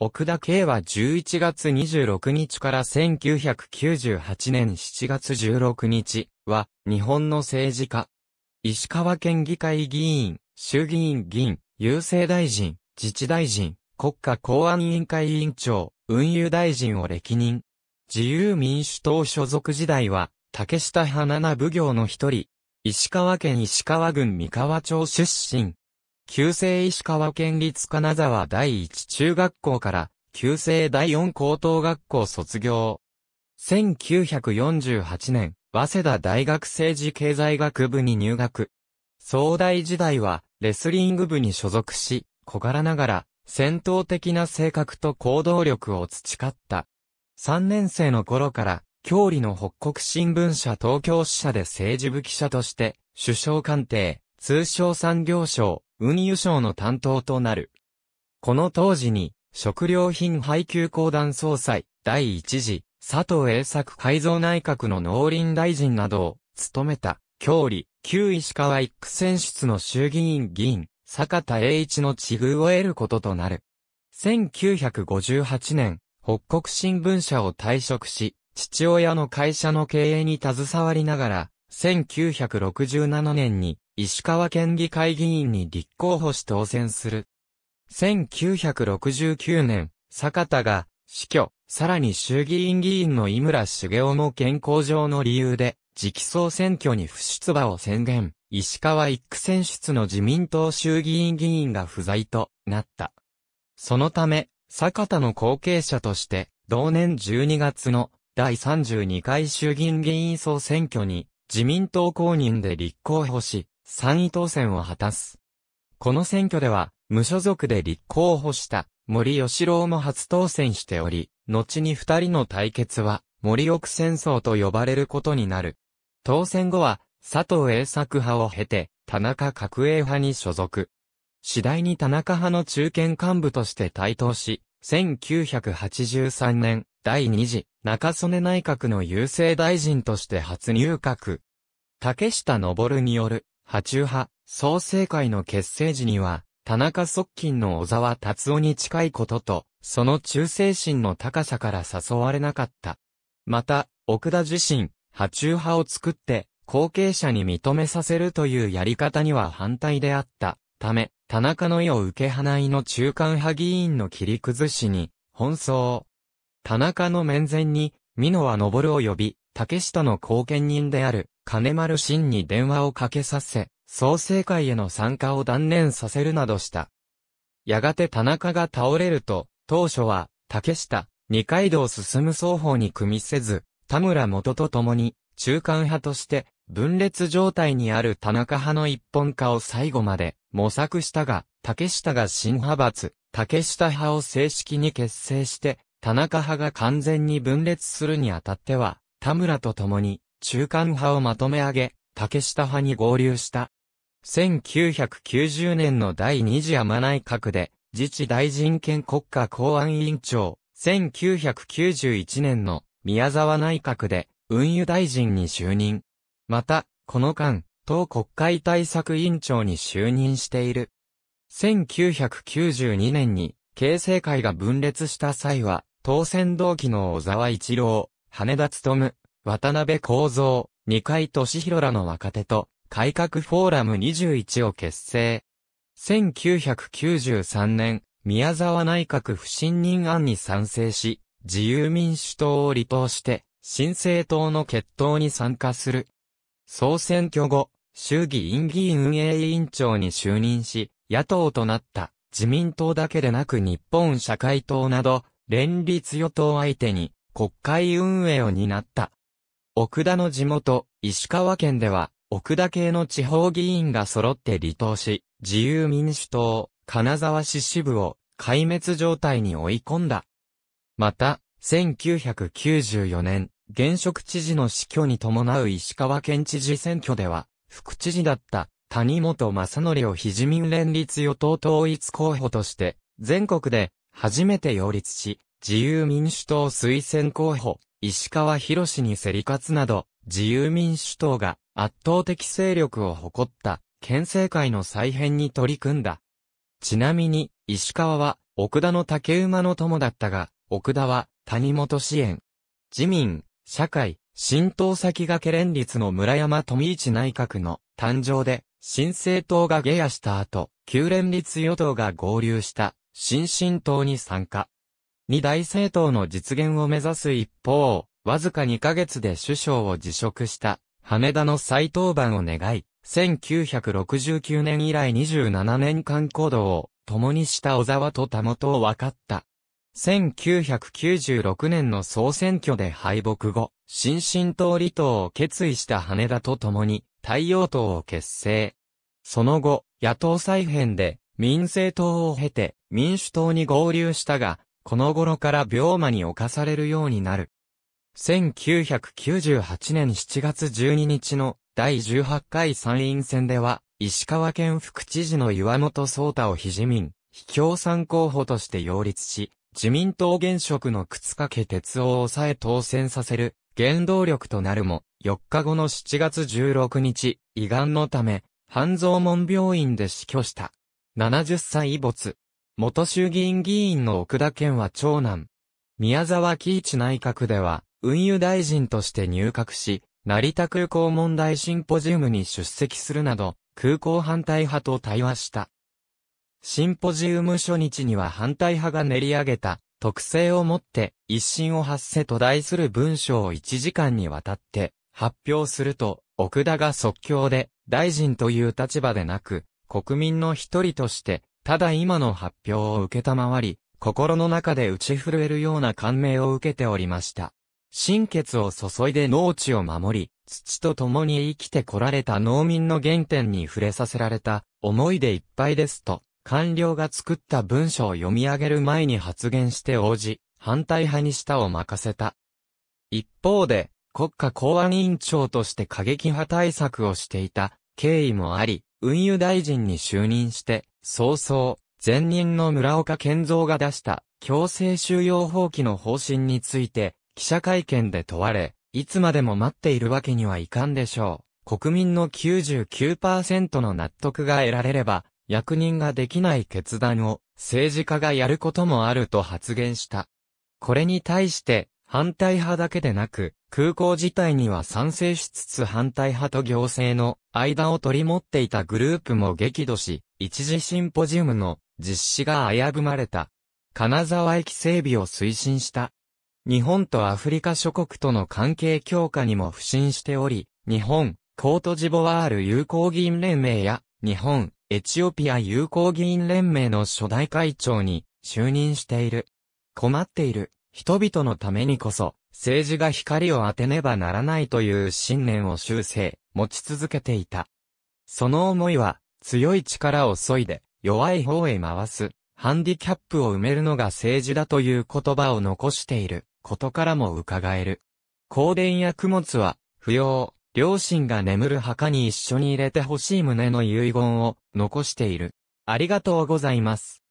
奥田圭は11月26日から1998年7月16日は日本の政治家。石川県議会議員、衆議院議員、郵政大臣、自治大臣、国家公安委員会委員長、運輸大臣を歴任。自由民主党所属時代は竹下花菜奉行の一人。石川県石川郡三河町出身。旧制石川県立金沢第一中学校から、旧制第四高等学校卒業。1948年、早稲田大学政治経済学部に入学。総大時代は、レスリング部に所属し、小柄ながら、戦闘的な性格と行動力を培った。3年生の頃から、郷里の北国新聞社東京支社で政治部記者として、首相官邸、通商産業省、運輸省の担当となる。この当時に、食料品配給公団総裁、第一次、佐藤栄作改造内閣の農林大臣などを、務めた、郷里、旧石川一区選出の衆議院議員、坂田栄一の地遇を得ることとなる。1958年、北国新聞社を退職し、父親の会社の経営に携わりながら、1967年に石川県議会議員に立候補し当選する。1969年、坂田が死去、さらに衆議院議員の井村茂雄も健康上の理由で、直総選挙に不出馬を宣言、石川一区選出の自民党衆議院議員が不在となった。そのため、坂田の後継者として、同年12月の第32回衆議院議員総選挙に自民党公認で立候補し、3位当選を果たす。この選挙では、無所属で立候補した森吉郎も初当選しており、後に二人の対決は、森奥戦争と呼ばれることになる。当選後は、佐藤栄作派を経て、田中角栄派に所属。次第に田中派の中堅幹部として台頭し、1983年、第2次、中曽根内閣の郵政大臣として初入閣。竹下登による、波中派、創生会の結成時には、田中側近の小沢達夫に近いことと、その忠誠心の高さから誘われなかった。また、奥田自身、波中派を作って、後継者に認めさせるというやり方には反対であったため、田中の意を受け払いの中間派議員の切り崩しに、奔走。田中の面前に、美濃は昇を呼び、竹下の後見人である、金丸真に電話をかけさせ、創生会への参加を断念させるなどした。やがて田中が倒れると、当初は、竹下、二階堂進む双方に組みせず、田村元と共に、中間派として、分裂状態にある田中派の一本化を最後まで模索したが、竹下が新派閥、竹下派を正式に結成して、田中派が完全に分裂するにあたっては、田村と共に、中間派をまとめ上げ、竹下派に合流した。1990年の第二次山内閣で、自治大臣兼国家公安委員長、1991年の宮沢内閣で、運輸大臣に就任。また、この間、党国会対策委員長に就任している。1992年に、形成会が分裂した際は、当選同期の小沢一郎、羽田勤、渡辺幸三、二階俊弘らの若手と、改革フォーラム21を結成。1993年、宮沢内閣不信任案に賛成し、自由民主党を離党して、新政党の決闘に参加する。総選挙後、衆議院議員運営委員長に就任し、野党となった自民党だけでなく日本社会党など、連立与党相手に国会運営を担った奥田の地元、石川県では、奥田系の地方議員が揃って離党し、自由民主党、金沢市支部を壊滅状態に追い込んだ。また、1994年、現職知事の死去に伴う石川県知事選挙では、副知事だった谷本正則を非自民連立与党統一候補として、全国で初めて擁立し、自由民主党推薦候補石川博士に競り勝つなど、自由民主党が圧倒的勢力を誇った県政会の再編に取り組んだ。ちなみに、石川は、奥田の竹馬の友だったが、奥田は、谷本支援。自民、社会、新党先駆け連立の村山富一内閣の誕生で、新政党が下野した後、旧連立与党が合流した、新進党に参加。二大政党の実現を目指す一方、わずか2ヶ月で首相を辞職した、羽田の再登板を願い、1969年以来27年間行動を共にした小沢と田本を分かった。1996年の総選挙で敗北後、新進党離党を決意した羽田と共に太陽党を結成。その後、野党再編で民政党を経て民主党に合流したが、この頃から病魔に侵されるようになる。1998年7月12日の第18回参院選では、石川県副知事の岩本聡太を非自民、非共産候補として擁立し、自民党現職の靴掛哲夫を抑え当選させる原動力となるも、4日後の7月16日、胃がんのため、半蔵門病院で死去した。70歳没。元衆議院議員の奥田健は長男。宮沢喜一内閣では、運輸大臣として入閣し、成田空港問題シンポジウムに出席するなど、空港反対派と対話した。シンポジウム初日には反対派が練り上げた、特性をもって、一審を発せと題する文章を1時間にわたって、発表すると、奥田が即興で、大臣という立場でなく、国民の一人として、ただ今の発表を受けたまわり、心の中で打ち震えるような感銘を受けておりました。心血を注いで農地を守り、土と共に生きてこられた農民の原点に触れさせられた、思いでいっぱいですと、官僚が作った文章を読み上げる前に発言して応じ、反対派に舌を任せた。一方で、国家公安委員長として過激派対策をしていた経緯もあり、運輸大臣に就任して、早々、前任の村岡健三が出した強制収容放棄の方針について、記者会見で問われ、いつまでも待っているわけにはいかんでしょう。国民の99%の納得が得られれば、役人ができない決断を政治家がやることもあると発言した。これに対して反対派だけでなく、空港自体には賛成しつつ反対派と行政の間を取り持っていたグループも激怒し、一時シンポジウムの実施が危ぶまれた。金沢駅整備を推進した。日本とアフリカ諸国との関係強化にも不信しており、日本、コートジボワール友好議員連盟や、日本、エチオピア友好議員連盟の初代会長に就任している。困っている。人々のためにこそ、政治が光を当てねばならないという信念を修正、持ち続けていた。その思いは、強い力を削いで、弱い方へ回す、ハンディキャップを埋めるのが政治だという言葉を残している、ことからも伺える。香典や供物は、不要、両親が眠る墓に一緒に入れて欲しい旨の遺言を、残している。ありがとうございます。